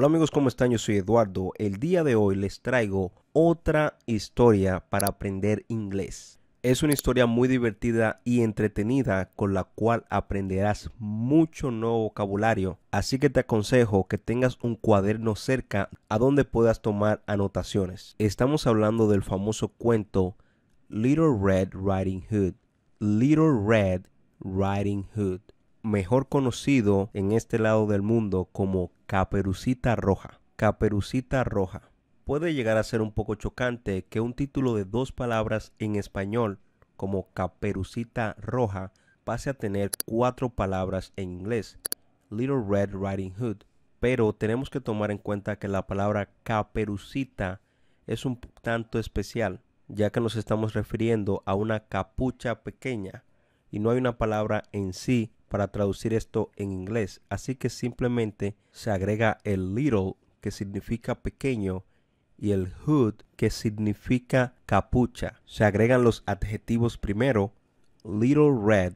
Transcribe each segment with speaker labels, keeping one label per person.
Speaker 1: Hola amigos, ¿cómo están? Yo soy Eduardo. El día de hoy les traigo otra historia para aprender inglés. Es una historia muy divertida y entretenida con la cual aprenderás mucho nuevo vocabulario. Así que te aconsejo que tengas un cuaderno cerca a donde puedas tomar anotaciones. Estamos hablando del famoso cuento Little Red Riding Hood. Little Red Riding Hood mejor conocido en este lado del mundo como Caperucita Roja. Caperucita Roja. Puede llegar a ser un poco chocante que un título de dos palabras en español como Caperucita Roja pase a tener cuatro palabras en inglés. Little Red Riding Hood. Pero tenemos que tomar en cuenta que la palabra caperucita es un tanto especial, ya que nos estamos refiriendo a una capucha pequeña y no hay una palabra en sí para traducir esto en inglés, así que simplemente se agrega el little que significa pequeño y el hood que significa capucha. Se agregan los adjetivos primero little red,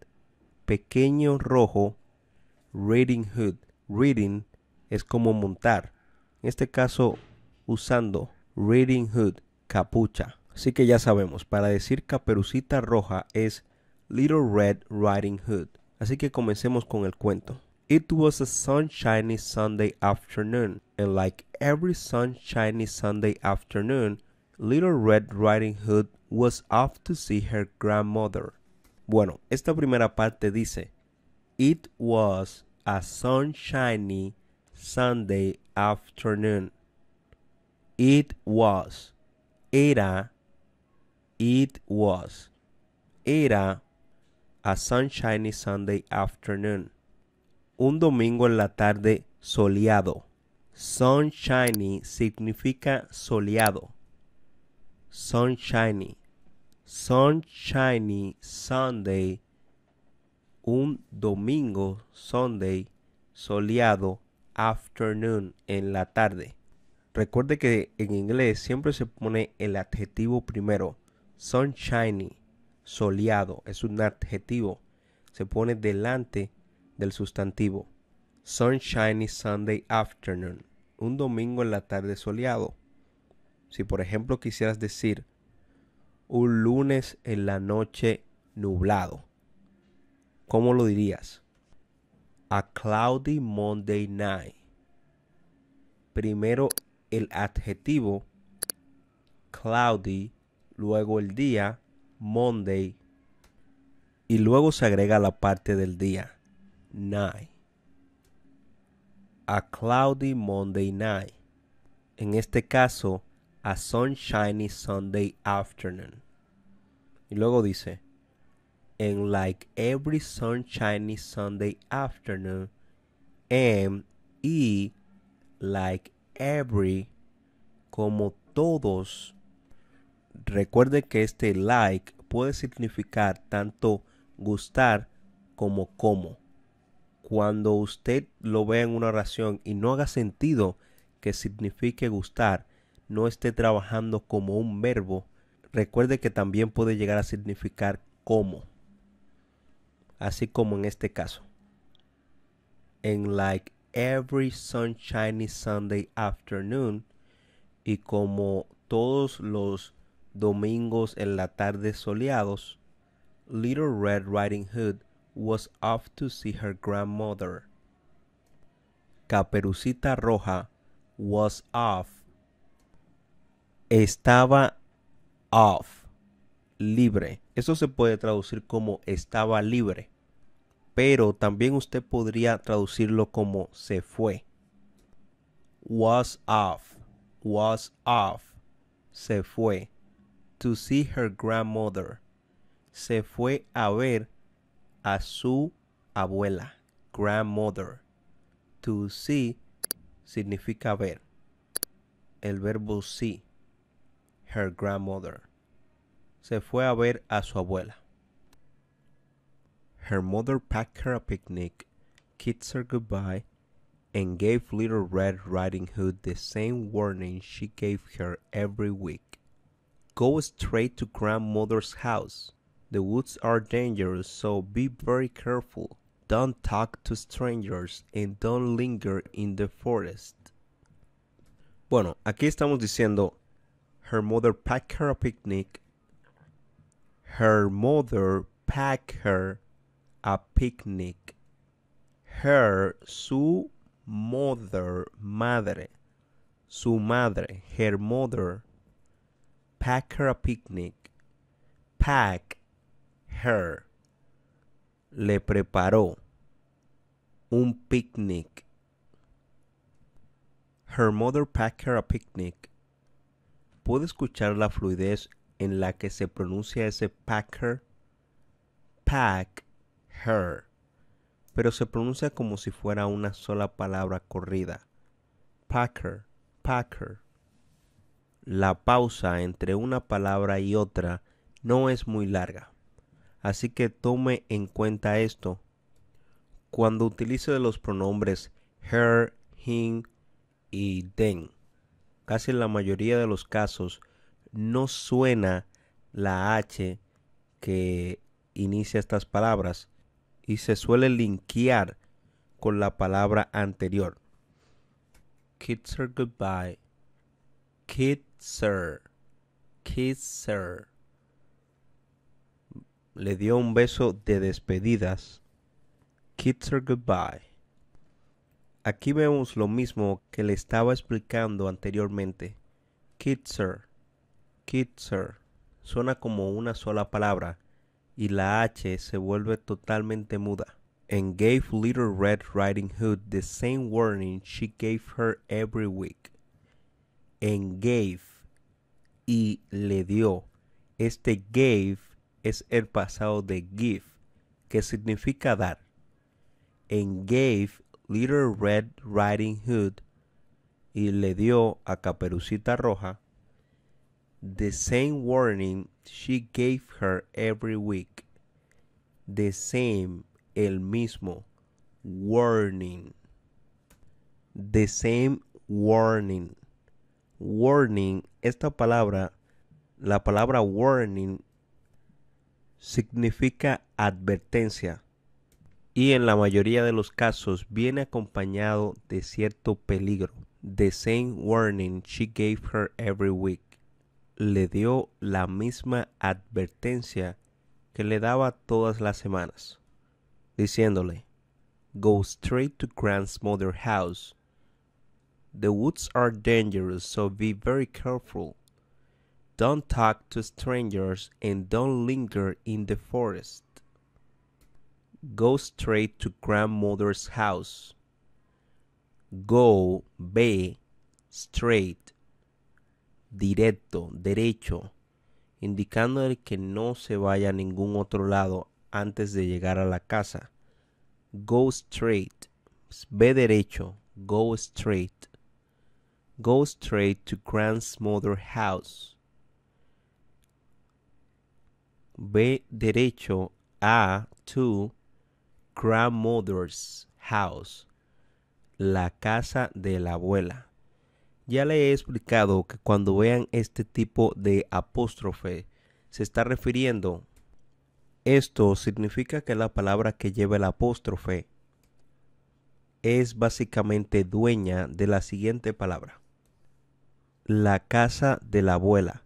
Speaker 1: pequeño rojo, reading hood. Reading es como montar. En este caso usando reading hood, capucha. Así que ya sabemos, para decir caperucita roja es little red riding hood. Así que comencemos con el cuento. It was a sunshiny Sunday afternoon, and like every sunshiny Sunday afternoon, Little Red Riding Hood was off to see her grandmother. Bueno, esta primera parte dice, It was a sunshiny Sunday afternoon. It was. Era. It was. Era a sunshiny Sunday afternoon. Un domingo en la tarde soleado. Sunshiny significa soleado. Sunshiny. Sunshiny Sunday. Un domingo, Sunday, soleado, afternoon, en la tarde. Recuerde que en inglés siempre se pone el adjetivo primero. Sunshiny soleado, es un adjetivo, se pone delante del sustantivo. Sunshiny Sunday afternoon, un domingo en la tarde soleado. Si por ejemplo quisieras decir un lunes en la noche nublado, ¿cómo lo dirías? A cloudy Monday night. Primero el adjetivo cloudy, luego el día Monday y luego se agrega la parte del día, night. A cloudy Monday night. En este caso, a sunshiny Sunday afternoon. Y luego dice, and like every sunshiny Sunday afternoon, and y e like every como todos Recuerde que este like puede significar tanto gustar como como. Cuando usted lo vea en una oración y no haga sentido que signifique gustar, no esté trabajando como un verbo, recuerde que también puede llegar a significar como. Así como en este caso. En like every sunshiny Sunday afternoon y como todos los domingos en la tarde soleados, Little Red Riding Hood was off to see her grandmother. Caperucita Roja was off. Estaba off, libre. Eso se puede traducir como estaba libre, pero también usted podría traducirlo como se fue. Was off, was off, se fue. to see her grandmother. Se fue a ver a su abuela, grandmother. To see significa ver. El verbo see, her grandmother. Se fue a ver a su abuela. Her mother packed her a picnic, kissed her goodbye, and gave Little Red Riding Hood the same warning she gave her every week. Go straight to grandmother's house. The woods are dangerous, so be very careful. Don't talk to strangers and don't linger in the forest. Bueno, aquí estamos diciendo her mother packed her a picnic. Her mother packed her a picnic. Her, su mother, madre. Su madre, her mother pack her a picnic. Pack her. Le preparó un picnic. Her mother packed her a picnic. ¿Puede escuchar la fluidez en la que se pronuncia ese pack her? Pack her. Pero se pronuncia como si fuera una sola palabra corrida. Packer, packer la pausa entre una palabra y otra no es muy larga. Así que tome en cuenta esto. Cuando utilice los pronombres her, him y den, casi en la mayoría de los casos no suena la H que inicia estas palabras y se suele linkear con la palabra anterior. Kids are goodbye. Kid Sir. Kiss Sir. Le dio un beso de despedidas. Kiss sir, goodbye. Aquí vemos lo mismo que le estaba explicando anteriormente. sir, Kiss sir. suena como una sola palabra y la H se vuelve totalmente muda. And gave Little Red Riding Hood the same warning she gave her every week. And gave y le dio. Este gave es el pasado de give, que significa dar. En gave Little Red Riding Hood y le dio a Caperucita Roja the same warning she gave her every week. The same, el mismo, warning. The same warning warning, esta palabra, la palabra warning significa advertencia y en la mayoría de los casos viene acompañado de cierto peligro. The same warning she gave her every week. Le dio la misma advertencia que le daba todas las semanas, diciéndole, Go straight to grandmother's house The woods are dangerous, so be very careful. Don't talk to strangers and don't linger in the forest. Go straight to grandmother's house. Go, ve, straight, directo, derecho, indicándole que no se vaya a ningún otro lado antes de llegar a la casa. Go straight, ve derecho, go straight. Go straight to grandmother's house. Ve derecho a to grandmother's house. La casa de la abuela. Ya le he explicado que cuando vean este tipo de apóstrofe se está refiriendo. Esto significa que la palabra que lleva el apóstrofe es básicamente dueña de la siguiente palabra. La casa de la abuela.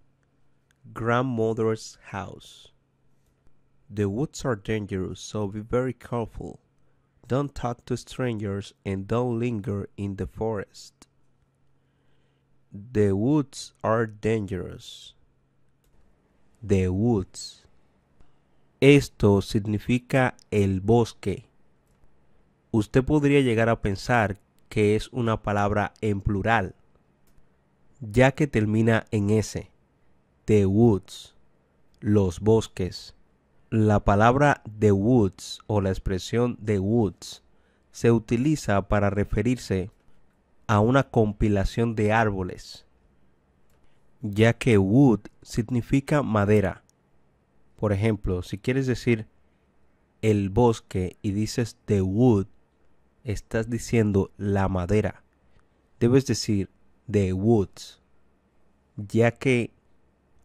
Speaker 1: Grandmother's house. The woods are dangerous, so be very careful. Don't talk to strangers and don't linger in the forest. The woods are dangerous. The woods. Esto significa el bosque. Usted podría llegar a pensar que es una palabra en plural ya que termina en S. The Woods, los bosques. La palabra The Woods o la expresión The Woods se utiliza para referirse a una compilación de árboles, ya que wood significa madera. Por ejemplo, si quieres decir el bosque y dices the wood, estás diciendo la madera. Debes decir The Woods, ya que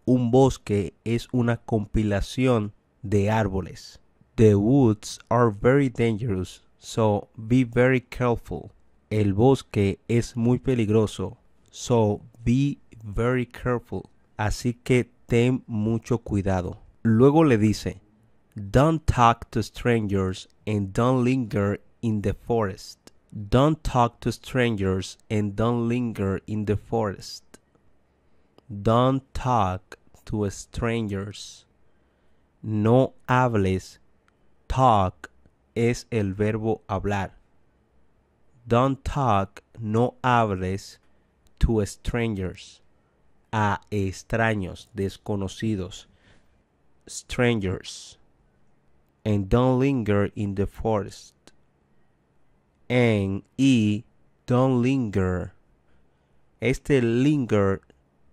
Speaker 1: un bosque es una compilación de árboles. The woods are very dangerous, so be very careful. El bosque es muy peligroso, so be very careful. Así que ten mucho cuidado. Luego le dice, Don't talk to strangers and don't linger in the forest. Don't talk to strangers and don't linger in the forest. Don't talk to strangers. No hables. Talk es el verbo hablar. Don't talk, no hables to strangers. A extraños, desconocidos. Strangers. And don't linger in the forest en y don't linger. Este linger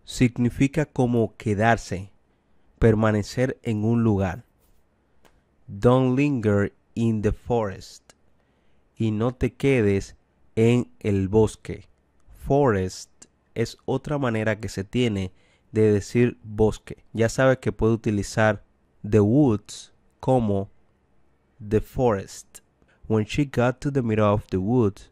Speaker 1: significa como quedarse, permanecer en un lugar. Don't linger in the forest. Y no te quedes en el bosque. Forest es otra manera que se tiene de decir bosque. Ya sabes que puedo utilizar the woods como the forest. When she got to the middle of the wood,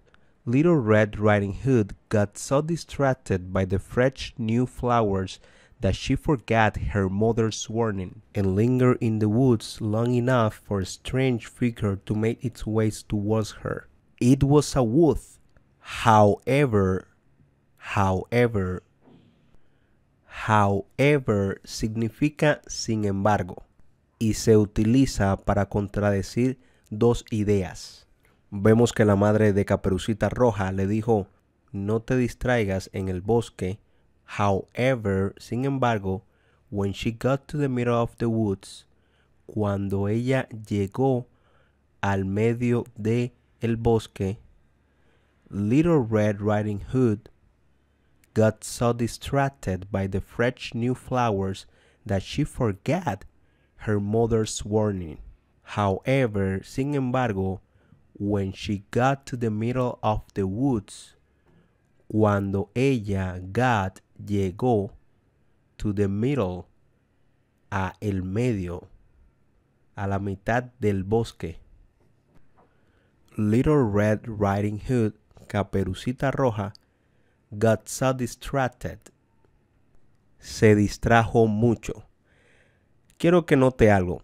Speaker 1: Little Red Riding Hood got so distracted by the fresh new flowers that she forgot her mother's warning and lingered in the woods long enough for a strange figure to make its way towards her. It was a wolf. However, however, however significa sin embargo y se utiliza para contradecir dos ideas. Vemos que la madre de Caperucita Roja le dijo, no te distraigas en el bosque. However, sin embargo, when she got to the middle of the woods, cuando ella llegó al medio de el bosque, Little Red Riding Hood got so distracted by the fresh new flowers that she forgot her mother's warning. However, sin embargo, when she got to the middle of the woods, cuando ella got llegó to the middle a el medio a la mitad del bosque. Little Red Riding Hood, Caperucita Roja, got so distracted. Se distrajo mucho. Quiero que note algo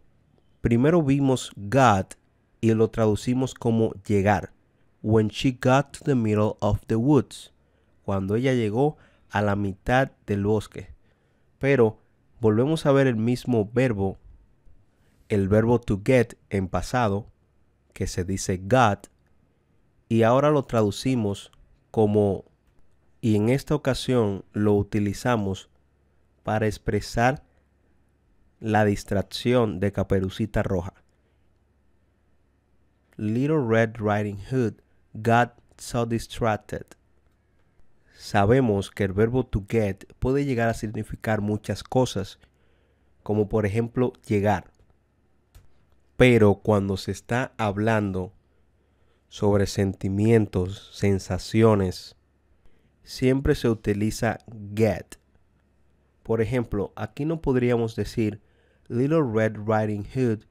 Speaker 1: primero vimos got y lo traducimos como llegar. When she got to the middle of the woods. Cuando ella llegó a la mitad del bosque. Pero volvemos a ver el mismo verbo, el verbo to get en pasado, que se dice got, y ahora lo traducimos como, y en esta ocasión lo utilizamos para expresar la distracción de Caperucita Roja. Little Red Riding Hood got so distracted. Sabemos que el verbo to get puede llegar a significar muchas cosas, como por ejemplo llegar. Pero cuando se está hablando sobre sentimientos, sensaciones, siempre se utiliza get por ejemplo, aquí no podríamos decir Little Red Riding Hood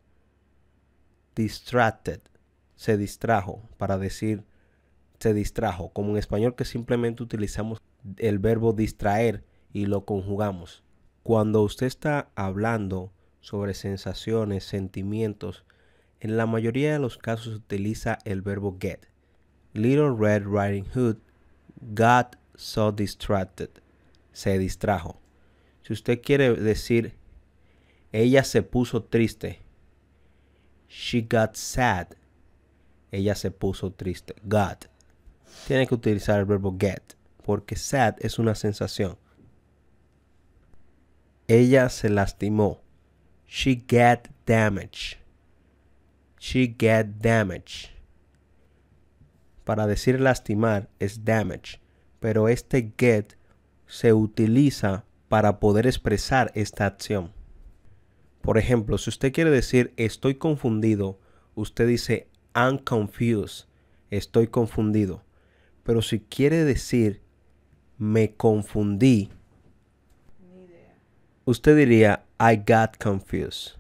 Speaker 1: distracted, se distrajo, para decir se distrajo, como en español que simplemente utilizamos el verbo distraer y lo conjugamos. Cuando usted está hablando sobre sensaciones, sentimientos, en la mayoría de los casos utiliza el verbo get. Little Red Riding Hood got so distracted, se distrajo. Si usted quiere decir, ella se puso triste. She got sad. Ella se puso triste. Got. Tiene que utilizar el verbo get. Porque sad es una sensación. Ella se lastimó. She got damage. She got damage. Para decir lastimar es damage. Pero este get se utiliza para poder expresar esta acción. Por ejemplo, si usted quiere decir estoy confundido, usted dice I'm confused, estoy confundido. Pero si quiere decir me confundí, usted diría I got confused.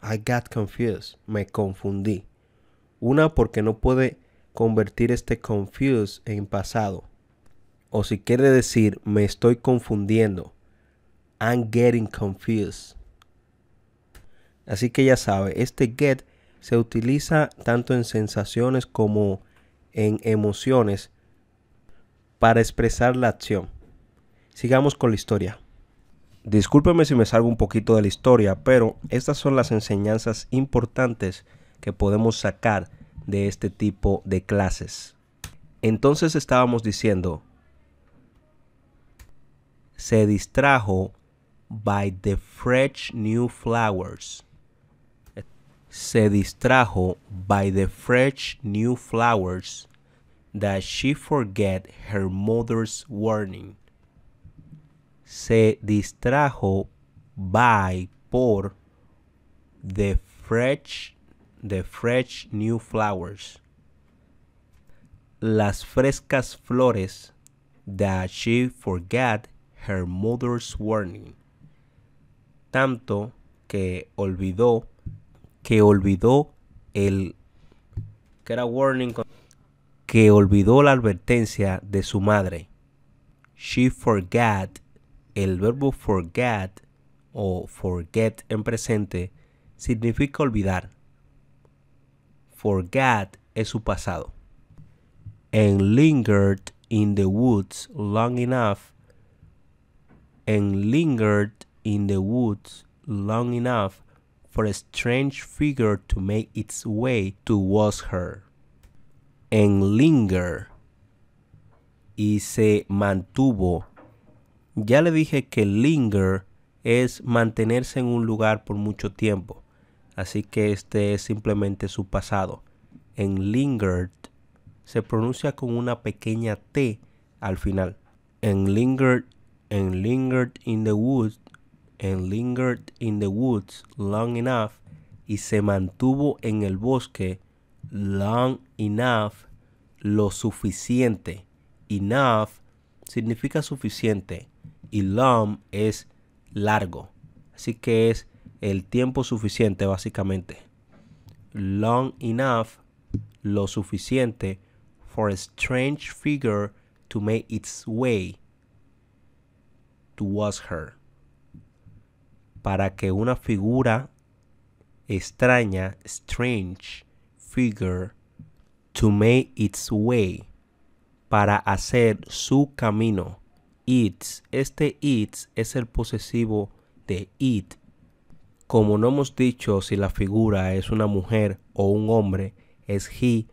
Speaker 1: I got confused, me confundí. Una porque no puede convertir este confused en pasado. O si quiere decir me estoy confundiendo, I'm getting confused. Así que ya sabe, este get se utiliza tanto en sensaciones como en emociones para expresar la acción. Sigamos con la historia. Discúlpeme si me salgo un poquito de la historia, pero estas son las enseñanzas importantes que podemos sacar de este tipo de clases. Entonces estábamos diciendo, se distrajo by the fresh new flowers. Se distrajo by the fresh new flowers that she forget her mother's warning. Se distrajo by por the fresh the fresh new flowers. Las frescas flores that she forgot her mother's warning. tanto que olvidó, que olvidó el, que era warning, que olvidó la advertencia de su madre. She forgot, el verbo forget o forget en presente significa olvidar. forget es su pasado. And lingered in the woods long enough. And lingered in the woods long enough for a strange figure to make its way towards her and linger. Y se mantuvo. Ya le dije que linger es mantenerse en un lugar por mucho tiempo. Así que este es simplemente su pasado. En lingered se pronuncia con una pequeña T al final. En lingered, en lingered in the woods and lingered in the woods long enough, y se mantuvo en el bosque long enough, lo suficiente. Enough significa suficiente y long es largo. Así que es el tiempo suficiente básicamente. Long enough, lo suficiente, for a strange figure to make its way towards her para que una figura extraña, strange figure, to make its way, para hacer su camino. Its, este its es el posesivo de it. Como no hemos dicho si la figura es una mujer o un hombre, es he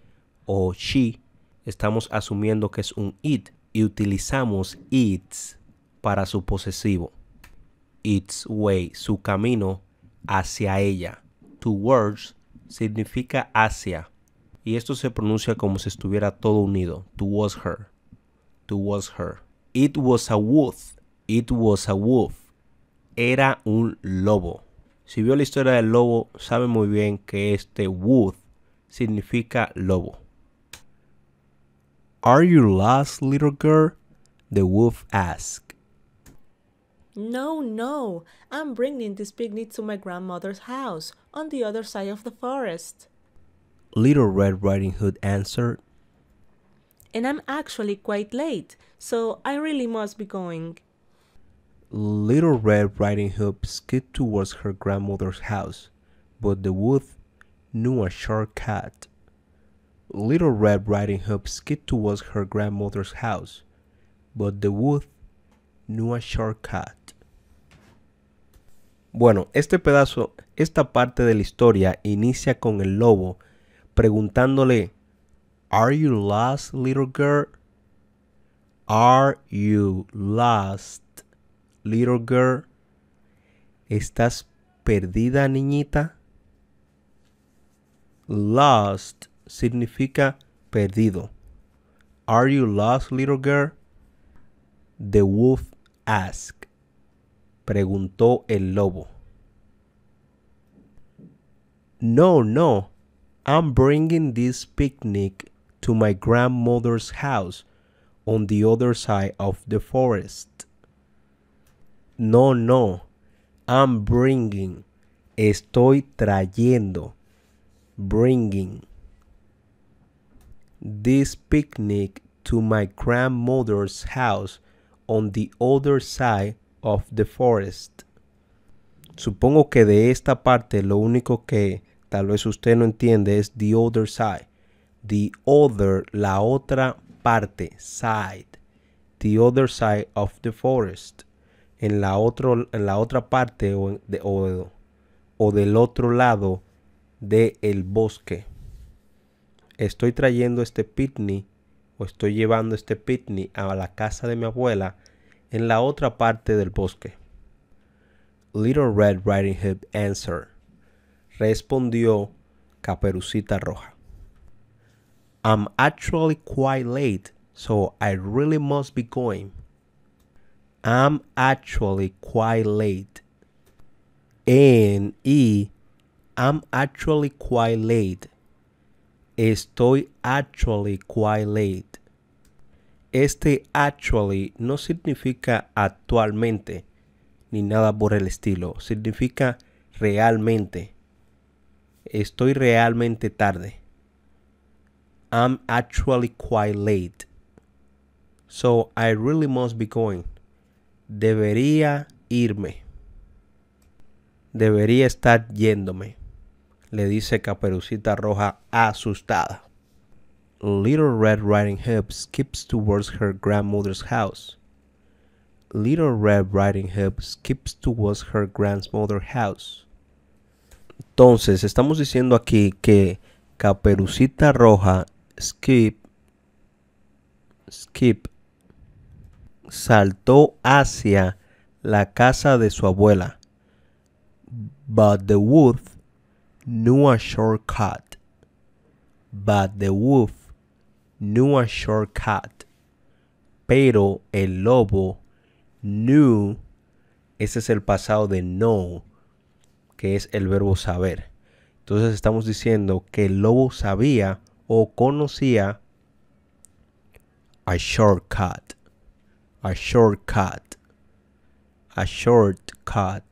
Speaker 1: o she, estamos asumiendo que es un it y utilizamos its para su posesivo its way, su camino hacia ella. Towards significa hacia. Y esto se pronuncia como si estuviera todo unido. Towards her. Towards her. It was a wolf. It was a wolf. Era un lobo. Si vio la historia del lobo, sabe muy bien que este wolf significa lobo. Are you lost, little girl? The wolf asked. No, no, I'm bringing this picnic to my grandmother's house on the other side of the forest. Little Red Riding Hood answered. And I'm actually quite late, so I really must be going. Little Red Riding Hood skipped towards her grandmother's house, but the wolf knew a shortcut. Little Red Riding Hood skipped towards her grandmother's house, but the wolf knew a shortcut. Bueno, este pedazo, esta parte de la historia inicia con el lobo preguntándole, ¿Are you lost, little girl? ¿Are you lost, little girl? ¿Estás perdida, niñita? Lost significa perdido. Are you lost, little girl? The wolf asks preguntó el lobo. No, no, I'm bringing this picnic to my grandmother's house on the other side of the forest. No, no, I'm bringing, estoy trayendo, bringing this picnic to my grandmother's house on the other side of the Forest. Supongo que de esta parte lo único que tal vez usted no entiende es the other side. The other, la otra parte, side. The other side of the forest. En la, otro, en la otra parte o, de, o, o del otro lado del el bosque. Estoy trayendo este pitney o estoy llevando este pitney a la casa de mi abuela en la otra parte del bosque. Little Red Riding Hood answered, respondió Caperucita Roja. I'm actually quite late, so I really must be going. I'm actually quite late. And e, I'm actually quite late. Estoy actually quite late este actually no significa actualmente ni nada por el estilo. Significa realmente. Estoy realmente tarde. I'm actually quite late. So I really must be going. Debería irme. Debería estar yéndome. Le dice Caperucita Roja asustada. Little Red Riding Hood skips towards her grandmother's house. Little Red Riding Hood skips towards her grandmother's house. Entonces, estamos diciendo aquí que Caperucita Roja, Skip, Skip, saltó hacia la casa de su abuela. But the wolf knew a shortcut. But the wolf knew a shortcut. Pero el lobo knew, ese es el pasado de know, que es el verbo saber. Entonces estamos diciendo que el lobo sabía o conocía a shortcut. A shortcut. A shortcut.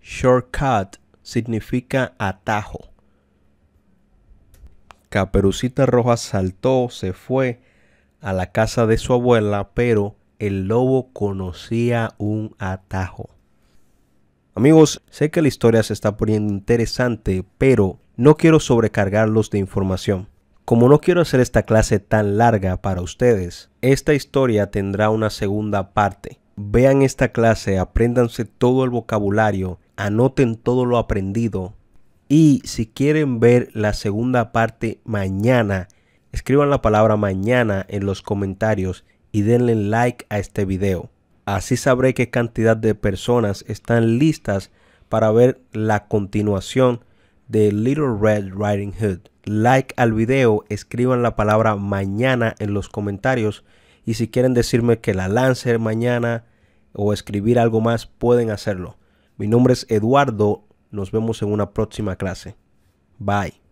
Speaker 1: Shortcut significa atajo. Caperucita Roja saltó, se fue a la casa de su abuela, pero el lobo conocía un atajo. Amigos, sé que la historia se está poniendo interesante, pero no quiero sobrecargarlos de información. Como no quiero hacer esta clase tan larga para ustedes, esta historia tendrá una segunda parte. Vean esta clase, apréndanse todo el vocabulario, anoten todo lo aprendido y si quieren ver la segunda parte mañana, escriban la palabra mañana en los comentarios y denle like a este video. Así sabré qué cantidad de personas están listas para ver la continuación de Little Red Riding Hood. Like al video, escriban la palabra mañana en los comentarios y si quieren decirme que la lancer mañana o escribir algo más, pueden hacerlo. Mi nombre es Eduardo nos vemos en una próxima clase. Bye.